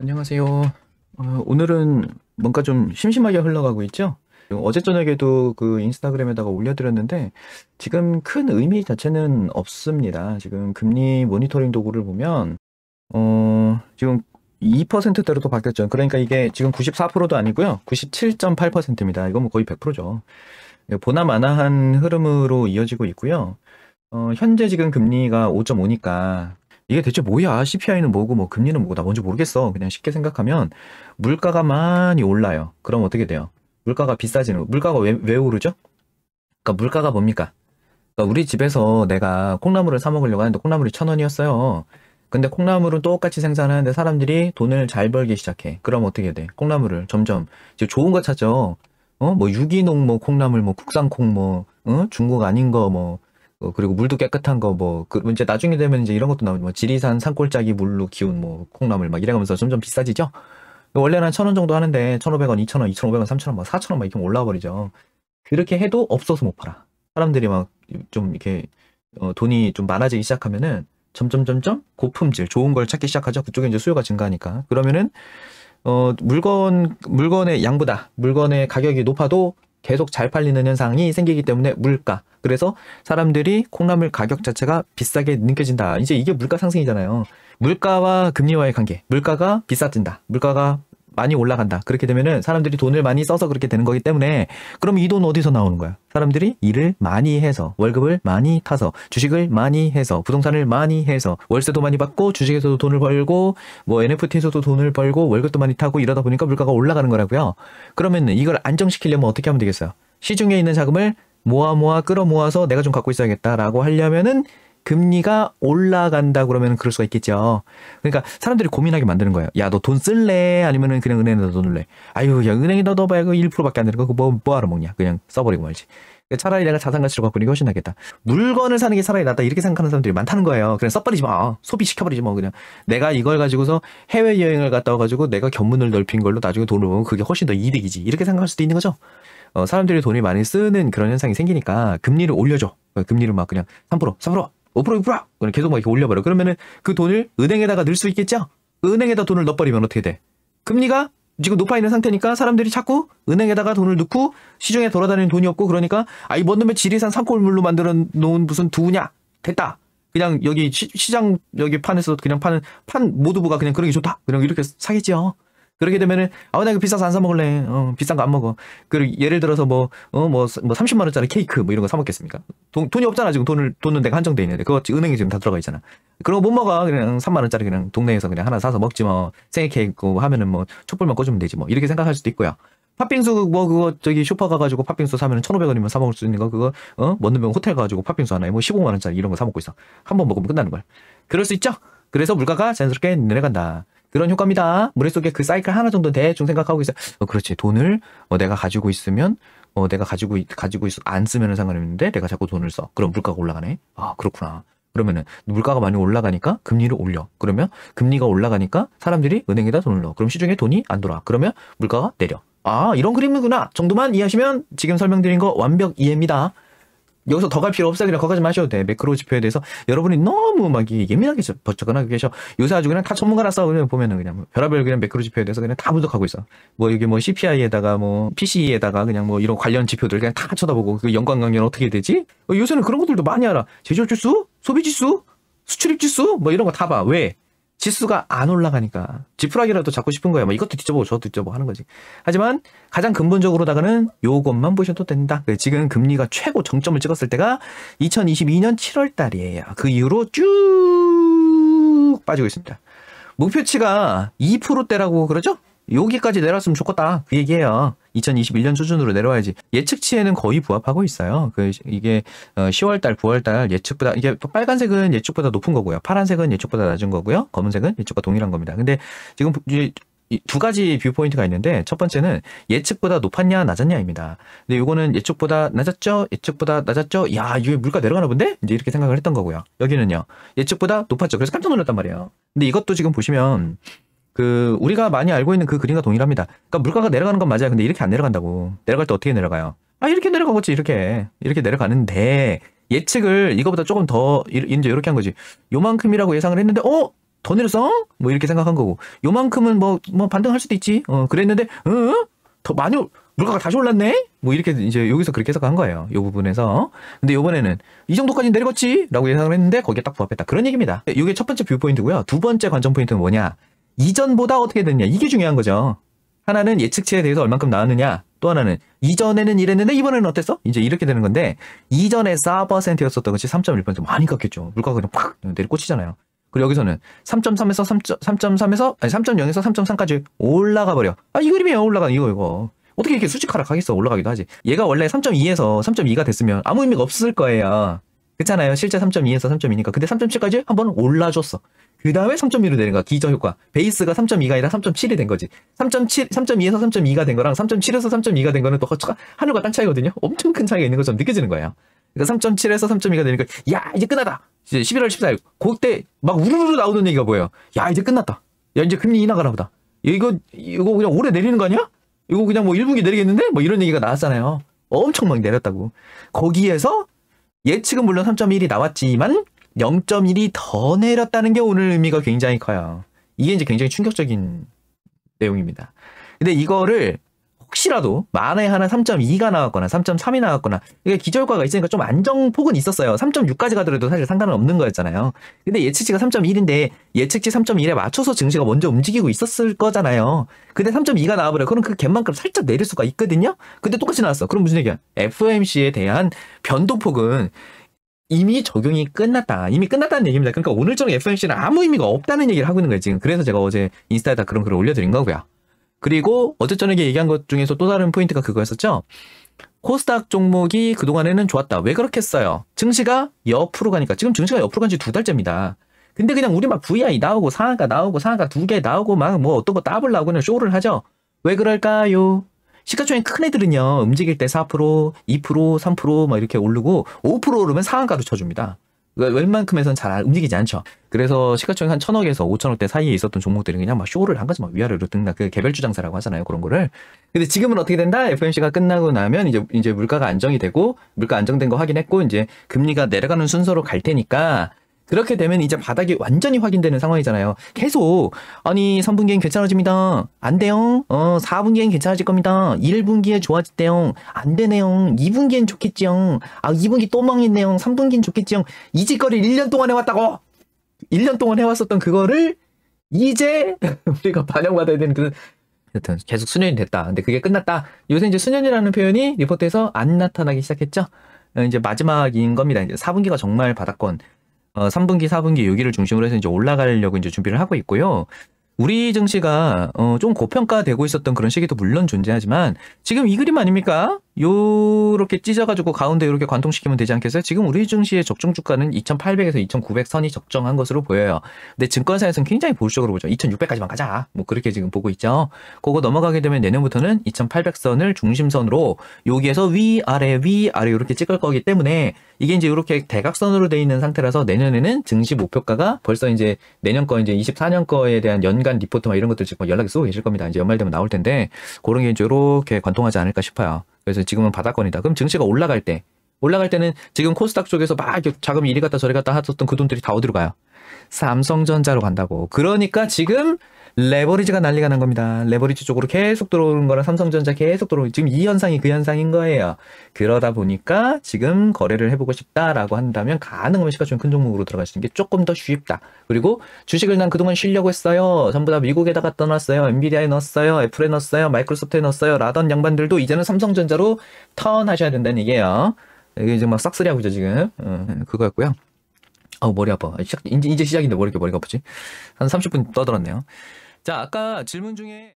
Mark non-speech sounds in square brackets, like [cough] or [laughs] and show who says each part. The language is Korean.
Speaker 1: 안녕하세요. 어, 오늘은 뭔가 좀 심심하게 흘러가고 있죠? 어제 저녁에도 그 인스타그램에다가 올려드렸는데 지금 큰 의미 자체는 없습니다. 지금 금리 모니터링 도구를 보면 어, 지금 2%대로 도 바뀌었죠. 그러니까 이게 지금 94%도 아니고요. 97.8%입니다. 이건 뭐 거의 100%죠. 예, 보나마나한 흐름으로 이어지고 있고요. 어, 현재 지금 금리가 5.5니까 이게 대체 뭐야? CPI는 뭐고 뭐 금리는 뭐고 나 뭔지 모르겠어. 그냥 쉽게 생각하면 물가가 많이 올라요. 그럼 어떻게 돼요? 물가가 비싸지는 물가가 왜, 왜 오르죠? 그러니까 물가가 뭡니까? 그러니까 우리 집에서 내가 콩나물을 사 먹으려고 하는데 콩나물이 천 원이었어요. 근데 콩나물은 똑같이 생산하는데 사람들이 돈을 잘 벌기 시작해. 그럼 어떻게 돼? 콩나물을 점점 이제 좋은 거 찾죠. 어? 뭐 유기농 뭐 콩나물 뭐 국산콩 뭐 어? 중국 아닌 거뭐 어, 그리고 물도 깨끗한 거 뭐그 이제 나중에 되면 이제 이런 것도 나오죠. 뭐 지리산 산골짜기 물로 기운 뭐 콩나물 막 이래가면서 점점 비싸지죠. 원래는 한천원 정도 하는데 천오백 원 이천 원 이천 오백 원 삼천 원막 사천 원막 이렇게 올라와 버리죠. 그렇게 해도 없어서 못 팔아. 사람들이 막 좀 이렇게 어, 돈이 좀 많아지기 시작하면은 점점 점점 고품질 좋은 걸 찾기 시작하죠. 그쪽에 이제 수요가 증가하니까 그러면은 어, 물건 물건의 양보다 물건의 가격이 높아도 계속 잘 팔리는 현상이 생기기 때문에 물가 그래서 사람들이 콩나물 가격 자체가 비싸게 느껴진다 이제 이게 물가 상승이잖아요 물가와 금리와의 관계 물가가 비싸진다 물가가 많이 올라간다. 그렇게 되면은 사람들이 돈을 많이 써서 그렇게 되는 거기 때문에 그럼 이 돈 어디서 나오는 거야? 사람들이 일을 많이 해서 월급을 많이 타서 주식을 많이 해서 부동산을 많이 해서 월세도 많이 받고 주식에서도 돈을 벌고 뭐 NFT에서도 돈을 벌고 월급도 많이 타고 이러다 보니까 물가가 올라가는 거라고요. 그러면 이걸 안정시키려면 어떻게 하면 되겠어요? 시중에 있는 자금을 모아 모아 끌어 모아서 내가 좀 갖고 있어야겠다라고 하려면은 금리가 올라간다 그러면 그럴 수가 있겠죠. 그러니까 사람들이 고민하게 만드는 거예요. 야, 너 돈 쓸래? 아니면은 그냥 은행에 넣어둘래? 아유, 야, 은행에 넣어봐야 그 1%밖에 안 되는 거, 그거 뭐, 뭐 하러 먹냐? 그냥 써버리고 말지. 그러니까 차라리 내가 자산 가치로 갖고 있는 게 훨씬 낫겠다. 물건을 사는 게 차라리 낫다. 이렇게 생각하는 사람들이 많다는 거예요. 그냥 써버리지 마. 어, 소비시켜버리지 마. 뭐, 그냥. 내가 이걸 가지고서 해외여행을 갔다 와가지고 내가 견문을 넓힌 걸로 나중에 돈을 모으면 그게 훨씬 더 이득이지. 이렇게 생각할 수도 있는 거죠. 어, 사람들이 돈이 많이 쓰는 그런 현상이 생기니까 금리를 올려줘. 금리를 막 그냥 3%, 3%, 5% 6% 아! 그냥 계속 막 이렇게 올려버려. 그러면은 그 돈을 은행에다가 넣을 수 있겠죠? 은행에다 돈을 넣어버리면 어떻게 돼? 금리가 지금 높아 있는 상태니까 사람들이 자꾸 은행에다가 돈을 넣고 시중에 돌아다니는 돈이 없고 그러니까 아 이 뭔 놈의 지리산 산골물로 만들어 놓은 무슨 두냐 됐다. 그냥 여기 시, 장 여기 판에서 그냥 파는 판 모두부가 그냥 그런 게 좋다. 그냥 이렇게 사겠지요. 그렇게 되면은 아우 나 이거 비싸서 안 사 먹을래. 어, 비싼 거 안 먹어. 그리고 예를 들어서 뭐뭐 어, 뭐, 뭐 30만 원짜리 케이크 뭐 이런 거 사 먹겠습니까? 돈 돈이 없잖아 지금 돈을 돈은 내가 한정돼 있는데 그거 은행에 지금 다 들어가 있잖아. 그런 거못 먹어. 그냥 3만 원짜리 그냥 동네에서 그냥 하나 사서 먹지 뭐 생일 케이크 뭐 하면은 뭐 촛불만 꺼주면 되지 뭐 이렇게 생각할 수도 있고요. 팥빙수 뭐 그거 저기 슈퍼 가가지고 팥빙수 사면 1,500원이면 사 먹을 수 있는 거 그거 어? 먼데면 호텔 가가지고 팥빙수 하나에 뭐 15만 원짜리 이런 거 사 먹고 있어. 한 번 먹으면 끝나는 걸. 그럴 수 있죠? 그래서 물가가 자연스럽게 내려간다. 그런 효과입니다. 머릿속에 그 사이클 하나 정도 대충 생각하고 있어요. 어, 그렇지. 돈을 어, 내가 가지고 있으면 어, 내가 가지고 가지고 있어 안 쓰면은 상관없는데 내가 자꾸 돈을 써. 그럼 물가가 올라가네. 아 그렇구나. 그러면은 물가가 많이 올라가니까 금리를 올려. 그러면 금리가 올라가니까 사람들이 은행에다 돈을 넣어. 그럼 시중에 돈이 안 돌아. 그러면 물가가 내려. 아 이런 그림이구나 정도만 이해하시면 지금 설명드린 거 완벽 이해입니다. 여기서 더 갈 필요 없어요. 그냥 거기까지만 하셔도 돼. 매크로 지표에 대해서 여러분이 너무 막 예민하게 버쩍거나그 계셔. 요새 아주 그냥 다 전문가라서 그냥 보면은 그냥 뭐 별하별 그냥 매크로 지표에 대해서 그냥 다 분석하고 있어. 뭐 이게 뭐 CPI에다가 뭐 PCE에다가 그냥 뭐 이런 관련 지표들 그냥 다 쳐다보고 그 연관관계는 어떻게 되지? 어, 요새는 그런 것들도 많이 알아. 제조지수, 업 소비지수, 수출입지수 뭐 이런 거 다 봐. 왜? 지수가 안 올라가니까 지푸라기라도 잡고 싶은 거예요. 뭐 이것도 뒤져보고 저것도 뒤져보고 하는 거지. 하지만 가장 근본적으로다가는 요것만 보셔도 된다. 그 지금 금리가 최고 정점을 찍었을 때가 2022년 7월 달이에요. 그 이후로 쭉 빠지고 있습니다. 목표치가 2%대라고 그러죠? 여기까지 내려왔으면 좋겠다. 그 얘기예요. 2021년 수준으로 내려와야지. 예측치에는 거의 부합하고 있어요. 그 이게 10월달, 어, 9월달 예측보다 이게 빨간색은 예측보다 높은 거고요. 파란색은 예측보다 낮은 거고요. 검은색은 예측과 동일한 겁니다. 근데 지금 두 가지 뷰포인트가 있는데 첫 번째는 예측보다 높았냐 낮았냐입니다. 근데 이거는 예측보다 낮았죠? 예측보다 낮았죠? 야, 이게 물가 내려가나 본데? 이제 이렇게 생각을 했던 거고요. 여기는요. 예측보다 높았죠. 그래서 깜짝 놀랐단 말이에요. 근데 이것도 지금 보시면 그 우리가 많이 알고 있는 그 그림과 동일합니다. 그러니까 물가가 내려가는 건 맞아요. 근데 이렇게 안 내려간다고. 내려갈 때 어떻게 내려가요? 아 이렇게 내려가겠지 이렇게 이렇게 내려가는데 예측을 이거보다 조금 더 이제 이렇게 한 거지. 요만큼이라고 예상을 했는데 어? 더 내렸어? 뭐 이렇게 생각한 거고. 요만큼은 뭐뭐 뭐 반등할 수도 있지. 어 그랬는데 응? 더 많이 물가가 다시 올랐네? 뭐 이렇게 이제 여기서 그렇게 해석한 거예요. 요 부분에서. 근데 요번에는 이 정도까지 내려갔지? 라고 예상을 했는데 거기에 딱 부합했다. 그런 얘기입니다. 이게 첫 번째 뷰포인트고요. 두 번째 관점 포인트는 뭐냐? 이전보다 어떻게 됐냐 이게 중요한 거죠. 하나는 예측치에 대해서 얼만큼 나왔느냐 또 하나는 이전에는 이랬는데 이번에는 어땠어? 이제 이렇게 되는 건데 이전에 4%였었던 것이 3.1% 많이 깎였죠. 물가가 그냥 팍 내리꽂히잖아요. 그리고 여기서는 3.3에서 3.3에서 아니 3.0에서 3.3까지 올라가 버려. 아 이 그림이에요 올라가 이거 이거. 어떻게 이렇게 수직하락하겠어 올라가기도 하지. 얘가 원래 3.2에서 3.2가 됐으면 아무 의미가 없을 거예요. 그렇잖아요. 실제 3.2에서 3.2니까. 근데 3.7까지 한번 올라줬어. 그 다음에 3 1로 되는 거야. 기저 효과. 베이스가 3.2가 아니라 3.7이 된 거지. 3.7, 3.2에서 3.2가 된 거랑 3.7에서 3.2가 된 거는 또 하늘과 땅 차이거든요. 엄청 큰 차이가 있는 것처럼 느껴지는 거예요. 그러니까 3.7에서 3.2가 되니까 야 이제 끝나다. 이제 11월 14일 그때 막 우르르 나오는 얘기가 보여요. 야 이제 끝났다. 야 이제 금리 인하가나 보다. 이거 이거 그냥 오래 내리는 거 아니야? 이거 그냥 뭐 1분기 내리겠는데? 뭐 이런 얘기가 나왔잖아요. 엄청 막 내렸다고. 거기에서 예측은 물론 3.1이 나왔지만 0.1이 더 내렸다는 게 오늘 의미가 굉장히 커요. 이게 이제 굉장히 충격적인 내용입니다. 근데 이거를 혹시라도 만에 하나 3.2가 나왔거나 3.3이 나왔거나 이게 기저효과가 있으니까 좀 안정폭은 있었어요. 3.6까지 가더라도 사실 상관은 없는 거였잖아요. 근데 예측치가 3.1인데 예측치 3.1에 맞춰서 증시가 먼저 움직이고 있었을 거잖아요. 근데 3.2가 나와버려. 요 그럼 그 갭만큼 살짝 내릴 수가 있거든요. 근데 똑같이 나왔어. 그럼 무슨 얘기야? FOMC에 대한 변동폭은 이미 적용이 끝났다. 이미 끝났다는 얘기입니다. 그러니까 오늘 저녁 f m c 는 아무 의미가 없다는 얘기를 하고 있는 거예요, 지금. 그래서 제가 어제 인스타에다 그런 글을 올려드린 거고요. 그리고 어제 저녁에 얘기한 것 중에서 또 다른 포인트가 그거였었죠. 코스닥 종목이 그동안에는 좋았다. 왜그렇겠어요 증시가 옆으로 가니까. 지금 증시가 옆으로 간지 두 달째입니다. 근데 그냥 우리 막 VI 나오고 상한가 나오고 상한가 두 개 나오고 막 뭐 어떤 거 따보려고 는 쇼를 하죠. 왜 그럴까요? 시가총액 큰 애들은요 움직일 때 4%, 2%, 3%막 이렇게 오르고 5% 오르면 상한가로 쳐줍니다. 그러니까 웬만큼에선 잘 움직이지 않죠. 그래서 시가총액 한 천억에서 오천억대 사이에 있었던 종목들은 그냥 막 쇼를 한 가지 막 위아래로 등락 그 개별주 장사라고 하잖아요. 그런 거를. 근데 지금은 어떻게 된다? FOMC가 끝나고 나면 이제 이제 물가가 안정이 되고 물가 안정된 거 확인했고 이제 금리가 내려가는 순서로 갈 테니까 그렇게 되면 이제 바닥이 완전히 확인되는 상황이잖아요. 계속 아니 3분기엔 괜찮아집니다. 안 돼요. 어 4분기엔 괜찮아질 겁니다. 1분기에 좋아질대요. 안 되네요. 2분기엔 좋겠지요. 아 2분기 또 망했네요. 3분기엔 좋겠지요. 이 짓거리 1년 동안 해왔다고. 1년 동안 해왔었던 그거를 이제 [laughs] 우리가 반영받아야 되는 그런 여튼 계속 수년이 됐다. 근데 그게 끝났다. 요새 이제 수년이라는 표현이 리포트에서 안 나타나기 시작했죠. 어, 이제 마지막인 겁니다. 이제 4분기가 정말 바닥권 어, 3분기, 4분기, 6기를 중심으로 해서 이제 올라가려고 이제 준비를 하고 있고요. 우리 증시가 어, 좀 고평가되고 있었던 그런 시기도 물론 존재하지만 지금 이 그림 아닙니까? 요렇게 찢어가지고 가운데 이렇게 관통시키면 되지 않겠어요? 지금 우리 증시의 적중 주가는 2,800에서 2,900 선이 적정한 것으로 보여요. 근데 증권사에서는 굉장히 보수적으로 보죠. 2,600까지만 가자. 뭐 그렇게 지금 보고 있죠. 그거 넘어가게 되면 내년부터는 2,800 선을 중심선으로 여기에서 위 아래 위 아래 이렇게 찍을 거기 때문에 이게 이제 이렇게 대각선으로 돼 있는 상태라서 내년에는 증시 목표가가 벌써 이제 내년 거 이제 24년 거에 대한 연간 리포트 막 이런 것들 지금 연락이 쏘고 계실 겁니다. 이제 연말 되면 나올 텐데 그런 게 이제 이렇게 관통하지 않을까 싶어요. 그래서 지금은 바닥권이다. 그럼 증시가 올라갈 때 올라갈 때는 지금 코스닥 쪽에서 막 자금이 이리 갔다 저리 갔다 하던 그 돈들이 다 어디로 가요? 삼성전자로 간다고. 그러니까 지금 레버리지가 난리가 난 겁니다. 레버리지 쪽으로 계속 들어오는 거랑 삼성전자 계속 들어오고 지금 이 현상이 그 현상인 거예요. 그러다 보니까 지금 거래를 해보고 싶다라고 한다면 가능하면 시가총큰 종목으로 들어가시는 게 조금 더 쉽다. 그리고 주식을 난 그동안 쉬려고 했어요. 전부 다 미국에다가 떠났어요. 엔비디아에 넣었어요. 애플에 넣었어요. 마이크로소프트에 넣었어요. 라던 양반들도 이제는 삼성전자로 턴하셔야 된다는 얘기예요. 이게 이제 막 싹쓸이하고 있죠 지금. 음, 그거였고요. 어우 머리 아파. 시작, 이제, 이제 시작인데 왜 이렇게 머리가 아프지? 한 30분 떠들었네요. 자, 아까 질문 중에